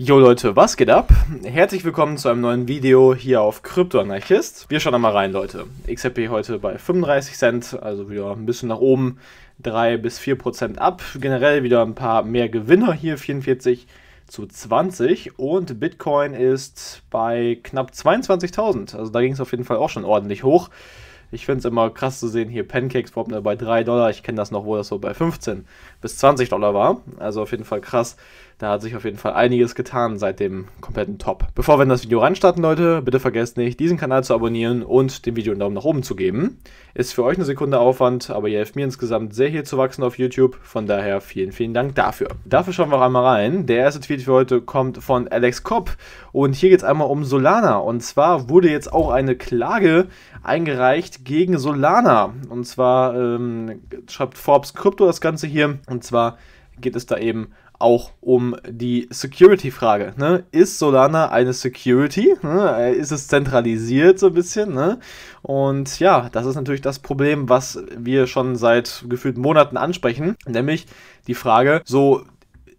Jo Leute, was geht ab? Herzlich willkommen zu einem neuen Video hier auf Kryptoanarchist. Wir schauen einmal rein, Leute. XRP heute bei 35 Cent, also wieder ein bisschen nach oben, 3 bis 4 Prozent ab. Generell wieder ein paar mehr Gewinner hier, 44 zu 20. Und Bitcoin ist bei knapp 22.000. Also da ging es auf jeden Fall auch schon ordentlich hoch. Ich finde es immer krass zu sehen, hier Pancakes Popner bei 3 Dollar. Ich kenne das noch, wo das so bei 15 bis 20 Dollar war. Also auf jeden Fall krass. Da hat sich auf jeden Fall einiges getan seit dem kompletten Top. Bevor wir in das Video reinstarten, Leute, bitte vergesst nicht, diesen Kanal zu abonnieren und dem Video einen Daumen nach oben zu geben. Ist für euch eine Sekunde Aufwand, aber ihr helft mir insgesamt sehr hier zu wachsen auf YouTube. Von daher vielen, vielen Dank dafür. Dafür schauen wir auch einmal rein. Der erste Tweet für heute kommt von Alex Kopp. Und hier geht es einmal um Solana. Und zwar wurde jetzt auch eine Klage eingereicht gegen Solana. Und zwar ähm, schreibt Forbes Crypto das Ganze hier. Und zwar geht es da eben auch um die Security-Frage. Ne? Ist Solana eine Security? Ne? Ist es zentralisiert so ein bisschen? Ne? Und ja, das ist natürlich das Problem, was wir schon seit gefühlt Monaten ansprechen, nämlich die Frage, so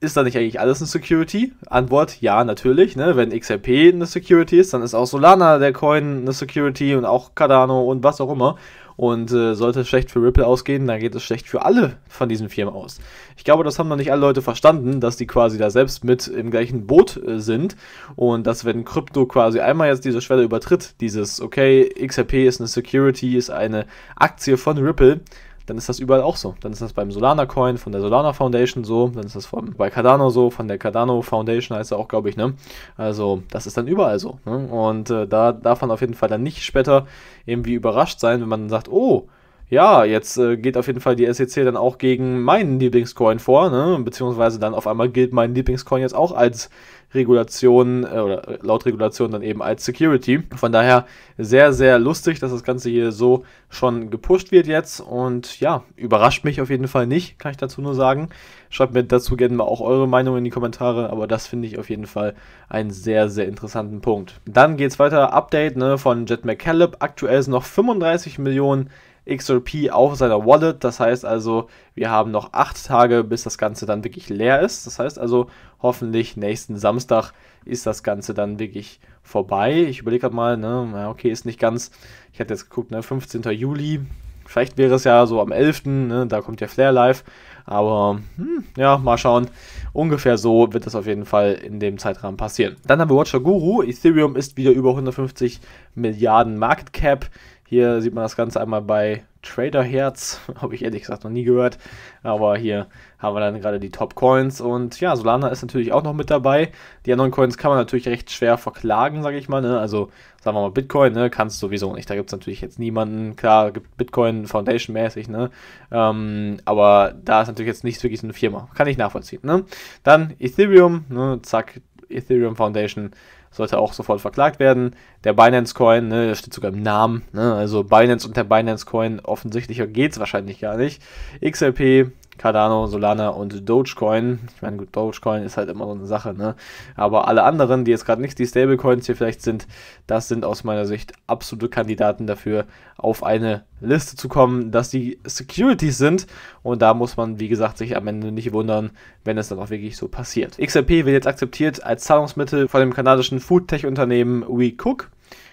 ist da nicht eigentlich alles eine Security? Antwort, ja, natürlich. Ne? Wenn XRP eine Security ist, dann ist auch Solana, der Coin, eine Security und auch Cardano und was auch immer. Und äh, sollte es schlecht für Ripple ausgehen, dann geht es schlecht für alle von diesen Firmen aus. Ich glaube, das haben noch nicht alle Leute verstanden, dass die quasi da selbst mit im gleichen Boot äh, sind. Und dass wenn Krypto quasi einmal jetzt diese Schwelle übertritt, dieses, okay, XRP ist eine Security, ist eine Aktie von Ripple, dann ist das überall auch so. Dann ist das beim Solana Coin von der Solana Foundation so, dann ist das von, bei Cardano so, von der Cardano Foundation heißt er auch, glaube ich, ne? Also, das ist dann überall so. Ne? Und äh, da darf man auf jeden Fall dann nicht später irgendwie überrascht sein, wenn man dann sagt, oh, ja, jetzt äh, geht auf jeden Fall die SEC dann auch gegen meinen Lieblingscoin vor, ne? beziehungsweise dann auf einmal gilt mein Lieblingscoin jetzt auch als Regulation äh, oder äh, laut Regulation dann eben als Security. Von daher sehr, sehr lustig, dass das Ganze hier so schon gepusht wird jetzt und ja, überrascht mich auf jeden Fall nicht, kann ich dazu nur sagen. Schreibt mir dazu gerne mal auch eure Meinung in die Kommentare, aber das finde ich auf jeden Fall einen sehr, sehr interessanten Punkt. Dann geht es weiter, Update ne, von Jet McCallum. Aktuell sind noch 35 Millionen XRP auf seiner Wallet. Das heißt also, wir haben noch acht Tage, bis das Ganze dann wirklich leer ist. Das heißt also, hoffentlich nächsten Samstag ist das Ganze dann wirklich vorbei. Ich überlege gerade mal, ne, okay, ist nicht ganz. Ich hatte jetzt geguckt, ne, 15. Juli. Vielleicht wäre es ja so am 11., ne, da kommt ja Flair live. Aber hm, ja, mal schauen. Ungefähr so wird das auf jeden Fall in dem Zeitrahmen passieren. Dann haben wir Watcher Guru. Ethereum ist wieder über 150 Milliarden Market Cap. Hier sieht man das Ganze einmal bei Trader Herz, habe ich ehrlich gesagt noch nie gehört, aber hier haben wir dann gerade die Top Coins und ja, Solana ist natürlich auch noch mit dabei. Die anderen Coins kann man natürlich recht schwer verklagen, sage ich mal, ne? also sagen wir mal Bitcoin, ne? kannst sowieso nicht, da gibt es natürlich jetzt niemanden, klar, gibt Bitcoin Foundation mäßig, ne? Ähm, aber da ist natürlich jetzt nicht wirklich so eine Firma, kann ich nachvollziehen. Ne? Dann Ethereum, ne? zack, Ethereum Foundation, sollte auch sofort verklagt werden. Der Binance Coin, ne, steht sogar im Namen, ne, also Binance und der Binance Coin, offensichtlicher geht es wahrscheinlich gar nicht. XLP Cardano, Solana und Dogecoin. Ich meine, Dogecoin ist halt immer so eine Sache, ne? Aber alle anderen, die jetzt gerade nicht die Stablecoins hier vielleicht sind, das sind aus meiner Sicht absolute Kandidaten dafür, auf eine Liste zu kommen, dass die Securities sind. Und da muss man, wie gesagt, sich am Ende nicht wundern, wenn es dann auch wirklich so passiert. XRP wird jetzt akzeptiert als Zahlungsmittel von dem kanadischen Foodtech-Unternehmen WeCook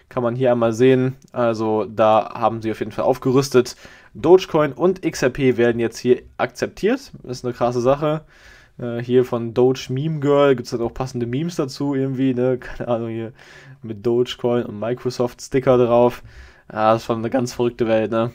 kann man hier einmal sehen. Also da haben sie auf jeden Fall aufgerüstet Dogecoin und XRP werden jetzt hier akzeptiert. Ist eine krasse Sache. Äh, hier von Doge Meme Girl gibt es dann auch passende Memes dazu irgendwie, ne? Keine Ahnung, hier mit Dogecoin und Microsoft Sticker drauf. Ja, das ist schon eine ganz verrückte Welt, ne?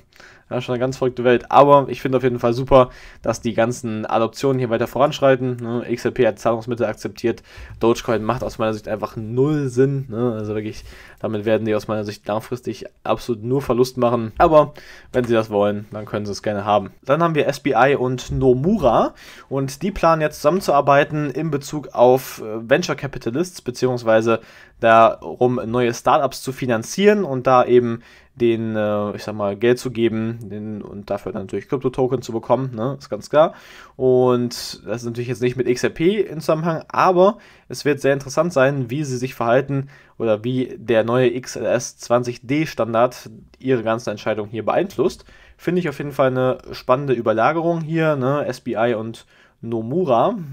Ja, schon eine ganz verrückte Welt. Aber ich finde auf jeden Fall super, dass die ganzen Adoptionen hier weiter voranschreiten. Ne? XRP hat Zahlungsmittel akzeptiert. Dogecoin macht aus meiner Sicht einfach null Sinn. Ne? Also wirklich, damit werden die aus meiner Sicht langfristig absolut nur Verlust machen. Aber wenn sie das wollen, dann können sie es gerne haben. Dann haben wir SBI und Nomura. Und die planen jetzt zusammenzuarbeiten in Bezug auf äh, Venture Capitalists bzw darum, neue Startups zu finanzieren und da eben den, äh, ich sag mal, Geld zu geben den, und dafür dann natürlich Krypto-Token zu bekommen, ne, ist ganz klar. Und das ist natürlich jetzt nicht mit XRP in Zusammenhang, aber es wird sehr interessant sein, wie sie sich verhalten oder wie der neue XLS 20D-Standard ihre ganze Entscheidung hier beeinflusst. Finde ich auf jeden Fall eine spannende Überlagerung hier, ne, SBI und Nomura, hm,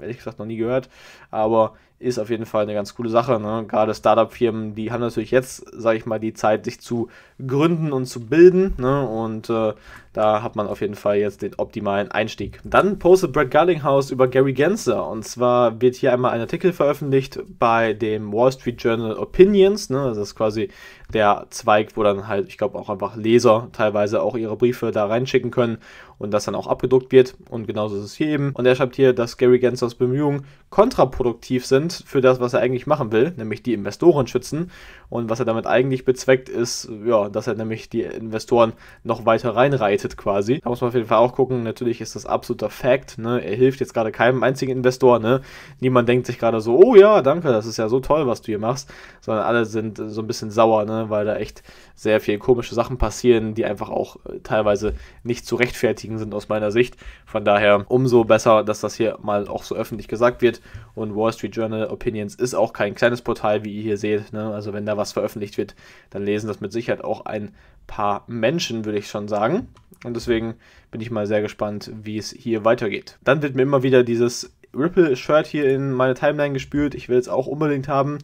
ehrlich gesagt noch nie gehört, aber ist auf jeden Fall eine ganz coole Sache. Ne? Gerade Startup-Firmen, die haben natürlich jetzt, sage ich mal, die Zeit, sich zu gründen und zu bilden. Ne? Und äh, da hat man auf jeden Fall jetzt den optimalen Einstieg. Dann postet Brad Garlinghouse über Gary Gensler. Und zwar wird hier einmal ein Artikel veröffentlicht bei dem Wall Street Journal Opinions. Ne? Das ist quasi der Zweig, wo dann halt, ich glaube, auch einfach Leser teilweise auch ihre Briefe da reinschicken können und das dann auch abgedruckt wird. Und genauso ist es hier eben. Und er schreibt hier, dass Gary Gensers Bemühungen kontraproduktiv sind Instrument für das, was er eigentlich machen will, nämlich die Investoren schützen. Und was er damit eigentlich bezweckt, ist, ja, dass er nämlich die Investoren noch weiter reinreitet quasi. Da muss man auf jeden Fall auch gucken. Natürlich ist das absoluter Fact. Ne? Er hilft jetzt gerade keinem einzigen Investor. Ne? Niemand denkt sich gerade so, oh ja, danke, das ist ja so toll, was du hier machst. Sondern alle sind so ein bisschen sauer, ne? weil da echt sehr viele komische Sachen passieren, die einfach auch äh, teilweise nicht zu rechtfertigen sind aus meiner Sicht. Von daher umso besser, dass das hier mal auch so öffentlich gesagt wird. Und Wall Street Journal Opinions ist auch kein kleines Portal, wie ihr hier seht. Ne? Also wenn da was was veröffentlicht wird, dann lesen das mit Sicherheit auch ein paar Menschen, würde ich schon sagen. Und deswegen bin ich mal sehr gespannt, wie es hier weitergeht. Dann wird mir immer wieder dieses Ripple-Shirt hier in meine Timeline gespült. Ich will es auch unbedingt haben.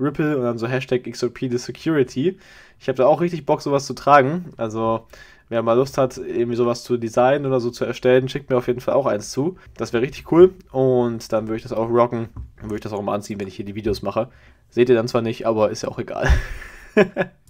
Ripple und dann so Hashtag XOP the Security. Ich habe da auch richtig Bock, sowas zu tragen. Also, wer mal Lust hat, irgendwie sowas zu designen oder so zu erstellen, schickt mir auf jeden Fall auch eins zu. Das wäre richtig cool. Und dann würde ich das auch rocken. Dann würde ich das auch mal anziehen, wenn ich hier die Videos mache. Seht ihr dann zwar nicht, aber ist ja auch egal.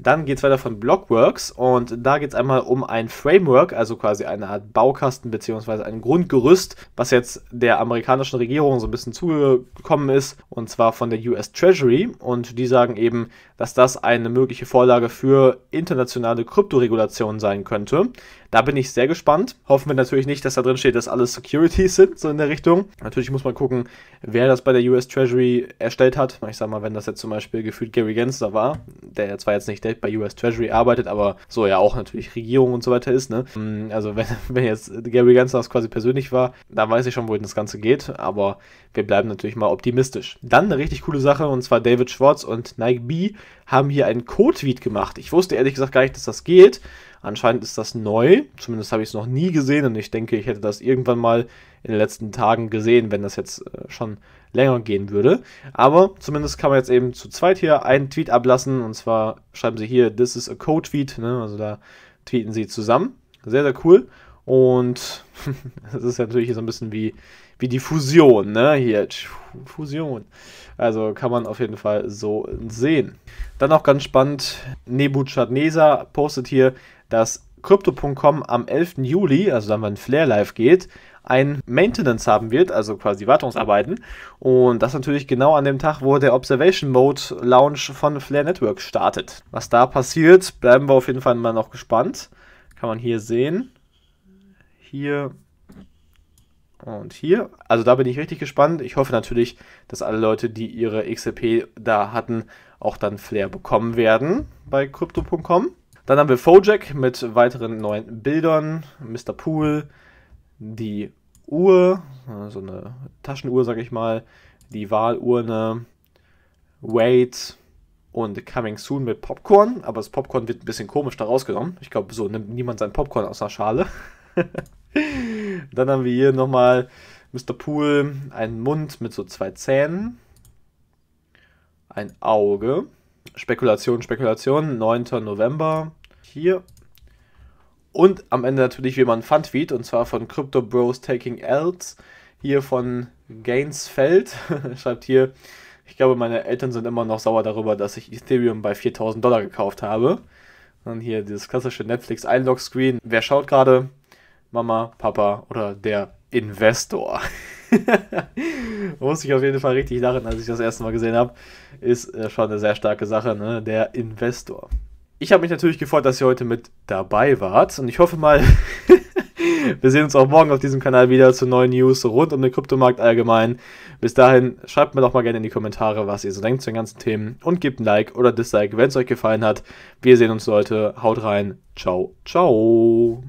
Dann geht es weiter von Blockworks und da geht es einmal um ein Framework, also quasi eine Art Baukasten bzw. ein Grundgerüst, was jetzt der amerikanischen Regierung so ein bisschen zugekommen ist, und zwar von der US Treasury. Und die sagen eben, dass das eine mögliche Vorlage für internationale Kryptoregulation sein könnte. Da bin ich sehr gespannt. Hoffen wir natürlich nicht, dass da drin steht, dass alles Securities sind, so in der Richtung. Natürlich muss man gucken, wer das bei der US Treasury erstellt hat. Ich sag mal, wenn das jetzt zum Beispiel gefühlt Gary Gensler war, der zwar jetzt nicht bei US Treasury arbeitet, aber so ja auch natürlich Regierung und so weiter ist, ne? Mm, also wenn, wenn jetzt Gary Gensler das quasi persönlich war, dann weiß ich schon, wohin das Ganze geht, aber wir bleiben natürlich mal optimistisch. Dann eine richtig coole Sache und zwar David Schwartz und Nike B haben hier einen code tweet gemacht. Ich wusste ehrlich gesagt gar nicht, dass das geht. Anscheinend ist das neu, zumindest habe ich es noch nie gesehen und ich denke, ich hätte das irgendwann mal in den letzten Tagen gesehen, wenn das jetzt äh, schon länger gehen würde. Aber zumindest kann man jetzt eben zu zweit hier einen Tweet ablassen und zwar schreiben sie hier, this is a co-tweet, ne? also da tweeten sie zusammen. Sehr, sehr cool. Und das ist natürlich so ein bisschen wie, wie die Fusion, ne? Hier, Fusion. Also kann man auf jeden Fall so sehen. Dann auch ganz spannend, Nebuchadnezzar postet hier, dass Crypto.com am 11. Juli, also dann, wenn Flare live geht, ein Maintenance haben wird, also quasi Wartungsarbeiten. Und das natürlich genau an dem Tag, wo der Observation Mode Launch von Flare Network startet. Was da passiert, bleiben wir auf jeden Fall mal noch gespannt. Kann man hier sehen hier und hier. Also da bin ich richtig gespannt. Ich hoffe natürlich, dass alle Leute, die ihre XLP da hatten, auch dann Flair bekommen werden bei Crypto.com. Dann haben wir Fojack mit weiteren neuen Bildern, Mr. Pool, die Uhr, so eine Taschenuhr, sag ich mal, die Wahlurne, Wait und Coming Soon mit Popcorn. Aber das Popcorn wird ein bisschen komisch da rausgenommen. Ich glaube, so nimmt niemand sein Popcorn aus der Schale. Dann haben wir hier nochmal Mr. Pool, einen Mund mit so zwei Zähnen, ein Auge. Spekulation, Spekulation, 9. November. Hier. Und am Ende natürlich wie man ein Fundfeed, und zwar von Crypto Bros Taking Else. Hier von Gainsfeld. Schreibt hier, ich glaube, meine Eltern sind immer noch sauer darüber, dass ich Ethereum bei 4000 Dollar gekauft habe. Dann hier dieses klassische Netflix-Einlog-Screen. Wer schaut gerade? Mama, Papa oder der Investor. Muss ich auf jeden Fall richtig lachen, als ich das erste Mal gesehen habe. Ist äh, schon eine sehr starke Sache, ne? Der Investor. Ich habe mich natürlich gefreut, dass ihr heute mit dabei wart und ich hoffe mal, wir sehen uns auch morgen auf diesem Kanal wieder zu neuen News rund um den Kryptomarkt allgemein. Bis dahin, schreibt mir doch mal gerne in die Kommentare, was ihr so denkt zu den ganzen Themen und gebt ein Like oder Dislike, wenn es euch gefallen hat. Wir sehen uns heute. Haut rein. Ciao, ciao.